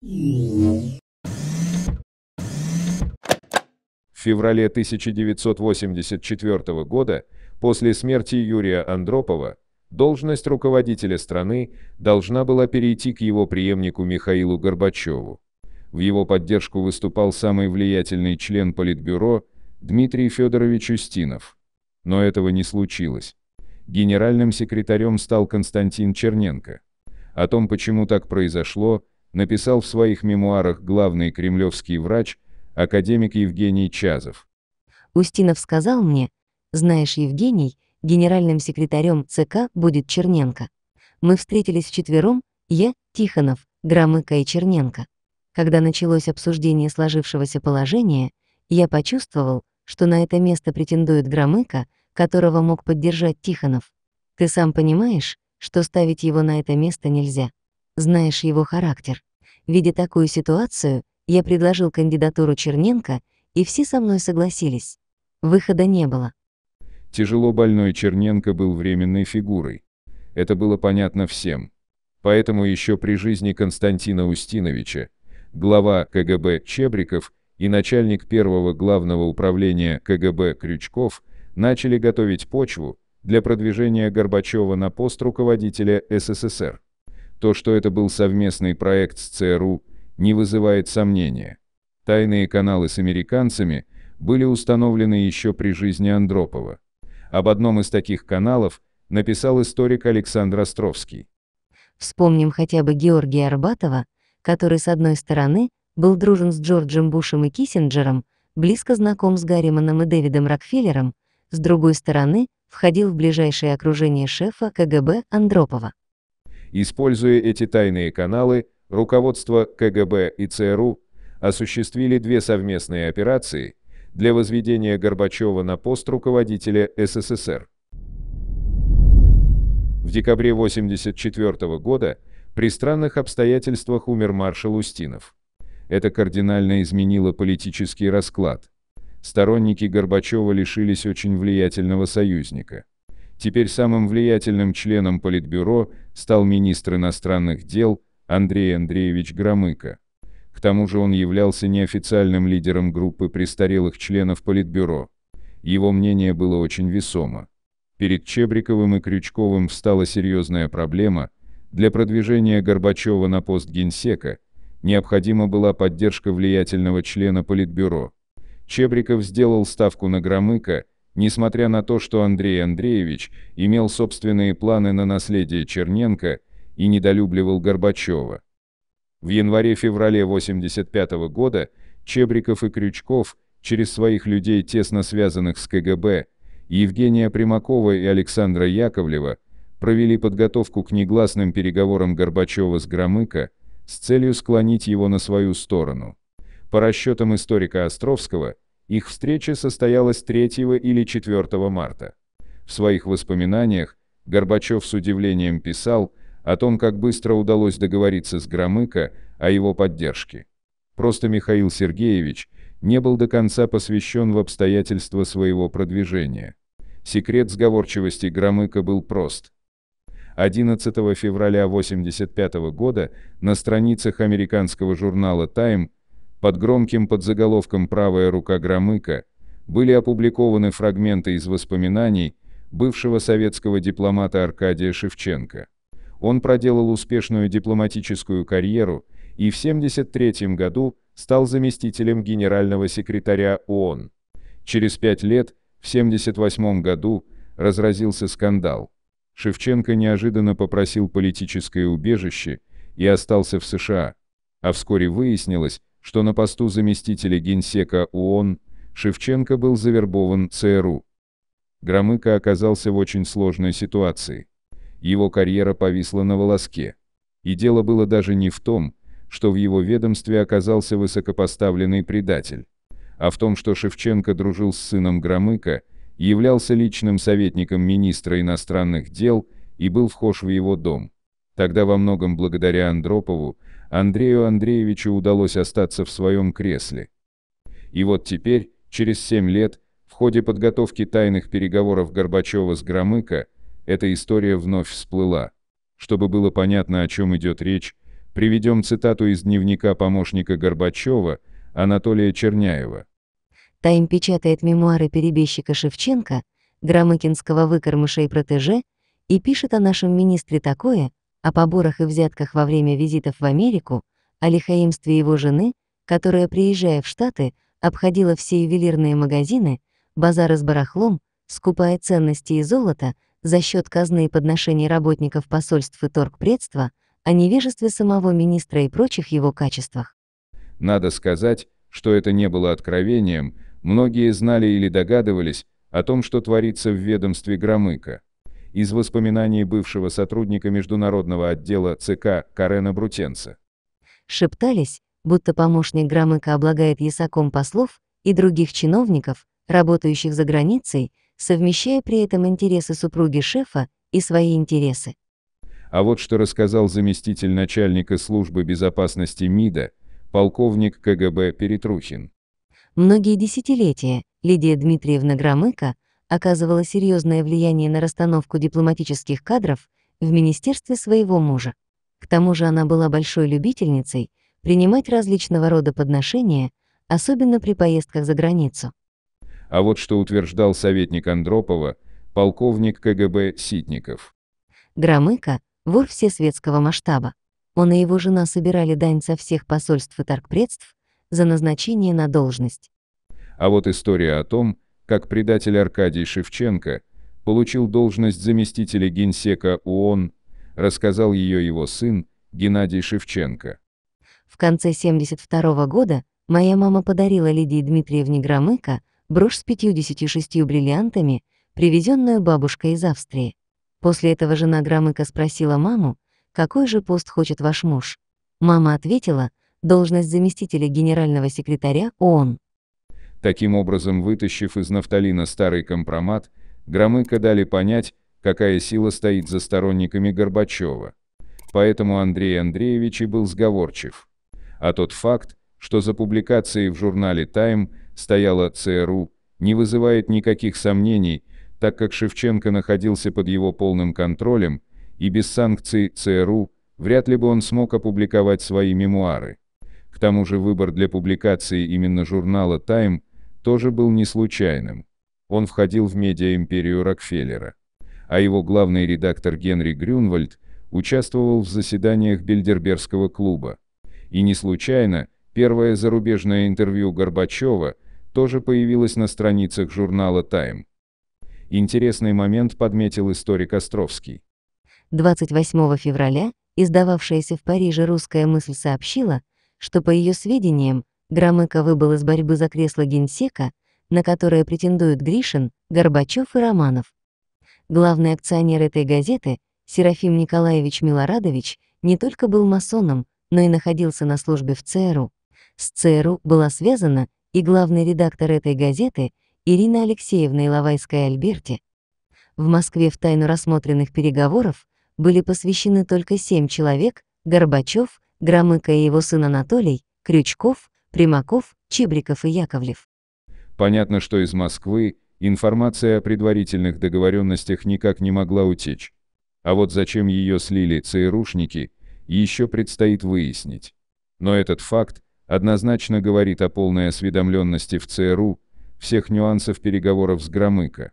В феврале 1984 года, после смерти Юрия Андропова, должность руководителя страны должна была перейти к его преемнику Михаилу Горбачеву. В его поддержку выступал самый влиятельный член Политбюро Дмитрий Федорович Устинов. Но этого не случилось. Генеральным секретарем стал Константин Черненко. О том, почему так произошло, написал в своих мемуарах главный кремлевский врач, академик Евгений Чазов. Устинов сказал мне, знаешь, Евгений, генеральным секретарем ЦК будет Черненко. Мы встретились вчетвером, я, Тихонов, Громыко и Черненко. Когда началось обсуждение сложившегося положения, я почувствовал, что на это место претендует Громыко, которого мог поддержать Тихонов. Ты сам понимаешь, что ставить его на это место нельзя знаешь его характер. Видя такую ситуацию, я предложил кандидатуру Черненко, и все со мной согласились. Выхода не было. Тяжело больной Черненко был временной фигурой. Это было понятно всем. Поэтому еще при жизни Константина Устиновича, глава КГБ Чебриков и начальник первого главного управления КГБ Крючков начали готовить почву для продвижения Горбачева на пост руководителя СССР. То, что это был совместный проект с ЦРУ, не вызывает сомнения. Тайные каналы с американцами были установлены еще при жизни Андропова. Об одном из таких каналов написал историк Александр Островский. Вспомним хотя бы Георгия Арбатова, который, с одной стороны, был дружен с Джорджем Бушем и Киссинджером, близко знаком с Гарриманом и Дэвидом Рокфеллером, с другой стороны, входил в ближайшее окружение шефа КГБ Андропова. Используя эти тайные каналы, руководство КГБ и ЦРУ осуществили две совместные операции для возведения Горбачева на пост руководителя СССР. В декабре 1984 года при странных обстоятельствах умер маршал Устинов. Это кардинально изменило политический расклад. Сторонники Горбачева лишились очень влиятельного союзника. Теперь самым влиятельным членом Политбюро стал министр иностранных дел Андрей Андреевич Громыко. К тому же он являлся неофициальным лидером группы престарелых членов Политбюро. Его мнение было очень весомо. Перед Чебриковым и Крючковым встала серьезная проблема. Для продвижения Горбачева на пост генсека необходима была поддержка влиятельного члена Политбюро. Чебриков сделал ставку на Громыко, Несмотря на то, что Андрей Андреевич имел собственные планы на наследие Черненко и недолюбливал Горбачева. В январе-феврале 1985 года Чебриков и Крючков, через своих людей, тесно связанных с КГБ, Евгения Примакова и Александра Яковлева, провели подготовку к негласным переговорам Горбачева с Громыко с целью склонить его на свою сторону. По расчетам историка Островского, их встреча состоялась 3 или 4 марта. В своих воспоминаниях Горбачев с удивлением писал о том, как быстро удалось договориться с Громыко о его поддержке. Просто Михаил Сергеевич не был до конца посвящен в обстоятельства своего продвижения. Секрет сговорчивости Громыко был прост. 11 февраля 1985 года на страницах американского журнала Time под громким подзаголовком «Правая рука Громыка» были опубликованы фрагменты из воспоминаний бывшего советского дипломата Аркадия Шевченко. Он проделал успешную дипломатическую карьеру и в 1973 году стал заместителем генерального секретаря ООН. Через пять лет, в 1978 году, разразился скандал. Шевченко неожиданно попросил политическое убежище и остался в США. А вскоре выяснилось, что на посту заместителя генсека ООН Шевченко был завербован ЦРУ. Громыко оказался в очень сложной ситуации. Его карьера повисла на волоске. И дело было даже не в том, что в его ведомстве оказался высокопоставленный предатель, а в том, что Шевченко дружил с сыном Громыко, являлся личным советником министра иностранных дел и был вхож в его дом. Тогда во многом благодаря Андропову Андрею Андреевичу удалось остаться в своем кресле. И вот теперь, через семь лет, в ходе подготовки тайных переговоров Горбачева с Громыко, эта история вновь всплыла. Чтобы было понятно, о чем идет речь, приведем цитату из дневника помощника Горбачева Анатолия Черняева. Тайм печатает мемуары перебежчика Шевченко, Громыкинского выкормыша и протеже, и пишет о нашем министре такое, о поборах и взятках во время визитов в Америку, о лихоимстве его жены, которая, приезжая в Штаты, обходила все ювелирные магазины, базары с барахлом, скупая ценности и золото за счет казны и подношений работников посольств и торгпредства, о невежестве самого министра и прочих его качествах. Надо сказать, что это не было откровением, многие знали или догадывались о том, что творится в ведомстве Громыка из воспоминаний бывшего сотрудника международного отдела ЦК Карена Брутенца. Шептались, будто помощник Громыка облагает ясаком послов и других чиновников, работающих за границей, совмещая при этом интересы супруги шефа и свои интересы. А вот что рассказал заместитель начальника службы безопасности МИДа, полковник КГБ Перетрухин. Многие десятилетия Лидия Дмитриевна Громыко – оказывала серьезное влияние на расстановку дипломатических кадров в министерстве своего мужа. К тому же она была большой любительницей принимать различного рода подношения, особенно при поездках за границу. А вот что утверждал советник Андропова, полковник КГБ Ситников. Громыко вор всесветского масштаба. Он и его жена собирали дань со всех посольств и торгпредств за назначение на должность. А вот история о том, как предатель Аркадий Шевченко получил должность заместителя генсека ООН, рассказал ее его сын Геннадий Шевченко. В конце 1972 года моя мама подарила Лидии Дмитриевне Громыко брошь с 56 бриллиантами, привезенную бабушкой из Австрии. После этого жена Громыко спросила маму, какой же пост хочет ваш муж. Мама ответила, должность заместителя генерального секретаря ООН. Таким образом, вытащив из нафталина старый компромат, Громыко дали понять, какая сила стоит за сторонниками Горбачева. Поэтому Андрей Андреевич и был сговорчив. А тот факт, что за публикацией в журнале Time стояла ЦРУ, не вызывает никаких сомнений, так как Шевченко находился под его полным контролем, и без санкций ЦРУ вряд ли бы он смог опубликовать свои мемуары. К тому же выбор для публикации именно журнала Time тоже был не случайным. Он входил в медиа-империю Рокфеллера. А его главный редактор Генри Грюнвальд участвовал в заседаниях Бильдербергского клуба. И не случайно, первое зарубежное интервью Горбачева тоже появилось на страницах журнала Time. Интересный момент подметил историк Островский. 28 февраля издававшаяся в Париже русская мысль сообщила, что, по ее сведениям, Громыко выбыл из борьбы за кресло генсека, на которое претендуют Гришин, Горбачев и Романов. Главный акционер этой газеты, Серафим Николаевич Милорадович, не только был масоном, но и находился на службе в ЦРУ. С ЦРУ была связана и главный редактор этой газеты Ирина Алексеевна Иловайская-Альберти. В Москве в тайну рассмотренных переговоров были посвящены только семь человек — Горбачев, Громыко и его сын Анатолий, Крючков, Примаков, Чебриков и Яковлев. Понятно, что из Москвы информация о предварительных договоренностях никак не могла утечь. А вот зачем ее слили ЦРУшники, еще предстоит выяснить. Но этот факт однозначно говорит о полной осведомленности в ЦРУ всех нюансов переговоров с Громыко.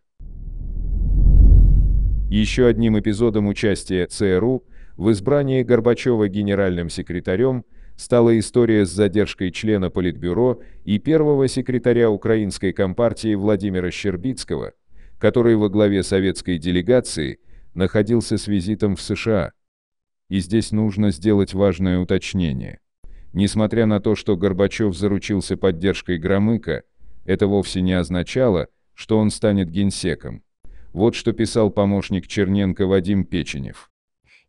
Еще одним эпизодом участия ЦРУ в избрании Горбачева генеральным секретарем – стала история с задержкой члена Политбюро и первого секретаря Украинской Компартии Владимира Щербицкого, который во главе советской делегации находился с визитом в США. И здесь нужно сделать важное уточнение. Несмотря на то, что Горбачев заручился поддержкой Громыка, это вовсе не означало, что он станет генсеком. Вот что писал помощник Черненко Вадим Печенев.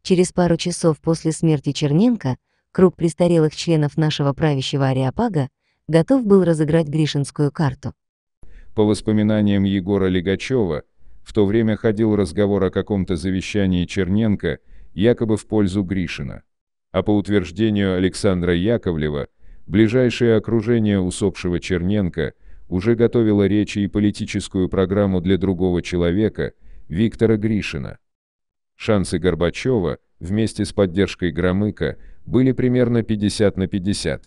Через пару часов после смерти Черненко Круг престарелых членов нашего правящего ариапага готов был разыграть Гришинскую карту. По воспоминаниям Егора Легачева, в то время ходил разговор о каком-то завещании Черненко, якобы в пользу Гришина. А по утверждению Александра Яковлева, ближайшее окружение усопшего Черненко уже готовило речи и политическую программу для другого человека, Виктора Гришина. Шансы Горбачева, вместе с поддержкой Громыка, были примерно 50 на 50.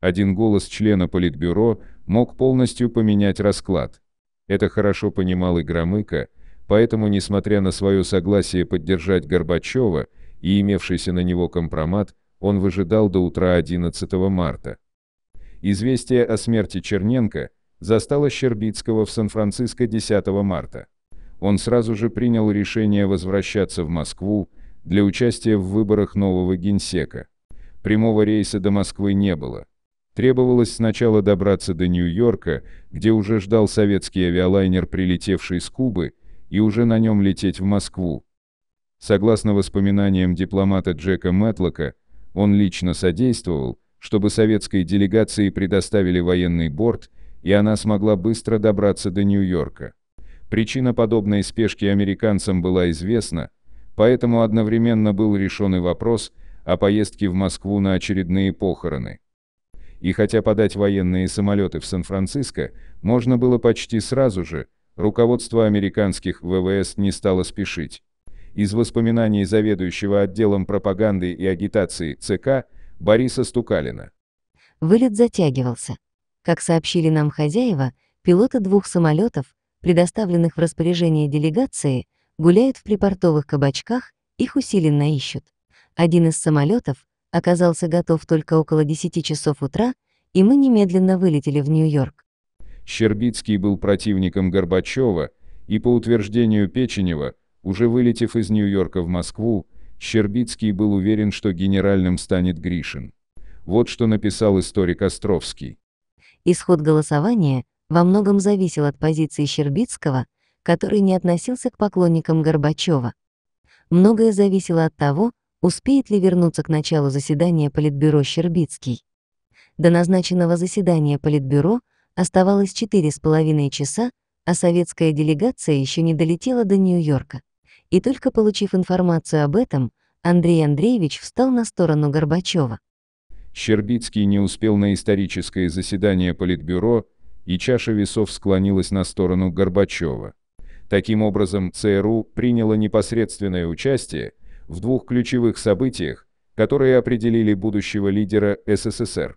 Один голос члена Политбюро мог полностью поменять расклад. Это хорошо понимал и Громыко, поэтому, несмотря на свое согласие поддержать Горбачева и имевшийся на него компромат, он выжидал до утра 11 марта. Известие о смерти Черненко застало Щербицкого в Сан-Франциско 10 марта. Он сразу же принял решение возвращаться в Москву для участия в выборах нового генсека. Прямого рейса до Москвы не было. Требовалось сначала добраться до Нью-Йорка, где уже ждал советский авиалайнер, прилетевший с Кубы, и уже на нем лететь в Москву. Согласно воспоминаниям дипломата Джека Мэтлока, он лично содействовал, чтобы советской делегации предоставили военный борт, и она смогла быстро добраться до Нью-Йорка. Причина подобной спешки американцам была известна, поэтому одновременно был решен и вопрос о поездке в Москву на очередные похороны. И хотя подать военные самолеты в Сан-Франциско можно было почти сразу же, руководство американских ВВС не стало спешить. Из воспоминаний заведующего отделом пропаганды и агитации ЦК Бориса Стукалина. Вылет затягивался. Как сообщили нам хозяева, пилоты двух самолетов, предоставленных в распоряжение делегации, гуляют в припортовых кабачках, их усиленно ищут. Один из самолетов оказался готов только около 10 часов утра, и мы немедленно вылетели в Нью-Йорк. Щербицкий был противником Горбачева, и по утверждению Печенева, уже вылетев из Нью-Йорка в Москву, Щербицкий был уверен, что генеральным станет Гришин. Вот что написал историк Островский. Исход голосования во многом зависел от позиции Щербицкого, который не относился к поклонникам Горбачева. Многое зависело от того, успеет ли вернуться к началу заседания Политбюро Щербицкий. До назначенного заседания Политбюро оставалось 4,5 часа, а советская делегация еще не долетела до Нью-Йорка. И только получив информацию об этом, Андрей Андреевич встал на сторону Горбачева. Щербицкий не успел на историческое заседание Политбюро, и чаша весов склонилась на сторону Горбачева. Таким образом, ЦРУ приняло непосредственное участие в двух ключевых событиях, которые определили будущего лидера СССР.